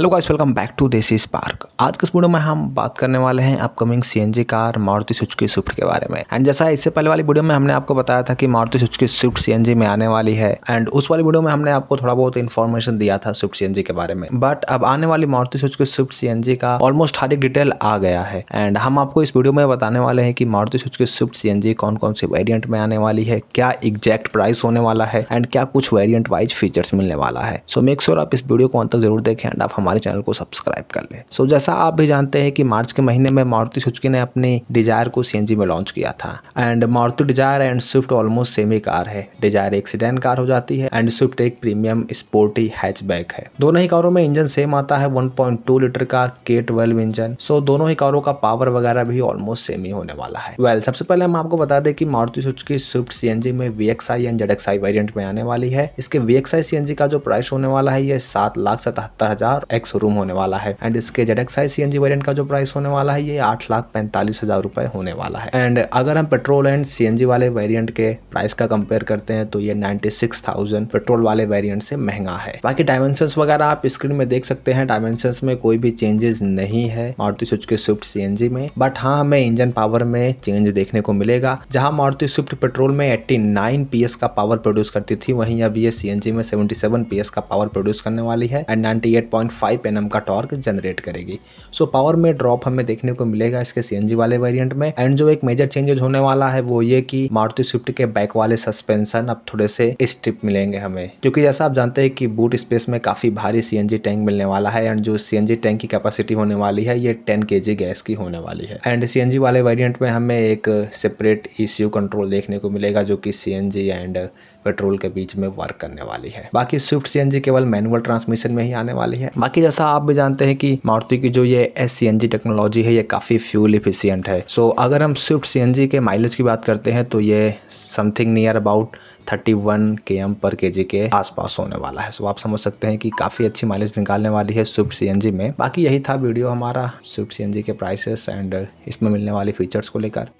hello guys welcome back to Desi Spark आज के इस वीडियो में हम बात करने वाले हैं अपकमिंग सीएनजी कार मारुति के स्विफ्ट के बारे में एंड जैसा इससे पहले वाली वीडियो में हमने आपको बताया था कि मारुति सुजुकी स्विफ्ट सीएनजी में आने वाली है एंड उस वाली वीडियो में हमने आपको थोड़ा बहुत इन्फॉर्मेशन दिया था स्विफ्ट सी के बारे में बट अब आने वाली मारुति के स्विफ्ट सी का ऑलमोस्ट हर एक डिटेल आ गया है एंड हम आपको इस वीडियो में बताने वाले हैं कि मारुति के स्विफ्ट सी कौन कौन से वेरियंट में आने वाली है क्या एग्जैक्ट प्राइस होने वाला है एंड क्या कुछ वेरियंट वाइज फीचर्स मिलने वाला है सो मेक श्योर आप इस वीडियो को अंतर जरूर देखें एंड आप हमारे हमारे चैनल को सब्सक्राइब कर लें सो so, जैसा आप भी जानते हैं कि मार्च के महीने में मारुति सुचकी ने अपने डिजायर को सी में लॉन्च किया था and Maruti Dzire and Swift almost semi car है डिजायर एक सीडेन कार हो जाती है एंड स्विफ्ट एक प्रीमियम स्पोर्टी हैचबैक है दोनों ही कारों में इंजन सेम आता है 1.2 लीटर का के ट्वेल्व इंजन सो दोनों ही कारों का पावर वगैरह भी ऑलमोस्ट सेम ही होने वाला है वेल well, सबसे पहले हम आपको बता दें कि मारुति सुचकी स्विफ्ट सी में V X I and Z X I variant में आने वाली है इसके वी एक्स आई सीएनजी का जो प्राइस होने वाला है ये सात लाख सतहत्तर हजार एक्स रूम होने वाला है एंड इसके Z X I C N G variant का जो प्राइस होने वाला है ये आठ लाख पैंतालीस हजार रुपए होने वाला है एंड अगर हम petrol and C N G वाले वेरियंट के प्राइस का कंपेयर करते हैं तो ये नाइनटी सिक्स थाउजेंड पेट्रोल वाले वेरियंट से महंगा है बाकी डायमेंशन वगैरह आप स्क्रीन में देख सकते हैं डायमेंशन में कोई भी चेंजेस नहीं है मारुति सुजुकी स्विफ्ट जी में बट हाँ हमें इंजन पावर में चेंज देखने को मिलेगा जहां मारुति स्विफ्ट पेट्रोल में एट्टी नाइन पी एस का पावर प्रोड्यूस करती थी वहीं अब ये जी में सेवेंटी पी पीएस का पावर प्रोड्यूस करने वाली है and eight point five N का टॉर्क जनरेट करेगी सो पावर में ड्रॉप हमें देखने को मिलेगा इसके सी वाले वेरियंट में एंड जो एक मेजर चेंजेज होने वाला है वो ये कि मारुति स्विफ्ट के बैक वाले सस्पेंशन अब थोड़े से स्ट्रिप मिलेंगे हमें क्योंकि जैसा आप जानते हैं कि बूट स्पेस में काफ़ी भारी सी टैंक मिलने वाला है एंड जो सी टैंक की कैपेसिटी होने वाली है ये टेन के गैस की होने वाली है एंड सी वाले वेरियंट में हमें एक सेपरेट ई कंट्रोल देखने को मिलेगा जो कि सी एंड पेट्रोल के बीच में वर्क करने वाली है बाकी स्विफ्ट सी केवल मैनुअल ट्रांसमिशन में ही आने वाली है बाकी जैसा आप भी जानते हैं कि मारुति की जो ये एस टेक्नोलॉजी है ये काफ़ी फ्यूल इफिशियंट है सो so, अगर हम स्विफ्ट सी के माइलेज की बात करते हैं तो ये समथिंग नियर अबाउट 31 के एम पर के जी के आसपास होने वाला है सो आप समझ सकते हैं कि काफ़ी अच्छी माइलेज निकालने वाली है स्विफ्ट सी में बाकी यही था वीडियो हमारा स्विफ्ट सी के प्राइसेस एंड इसमें मिलने वाले फीचर्स को लेकर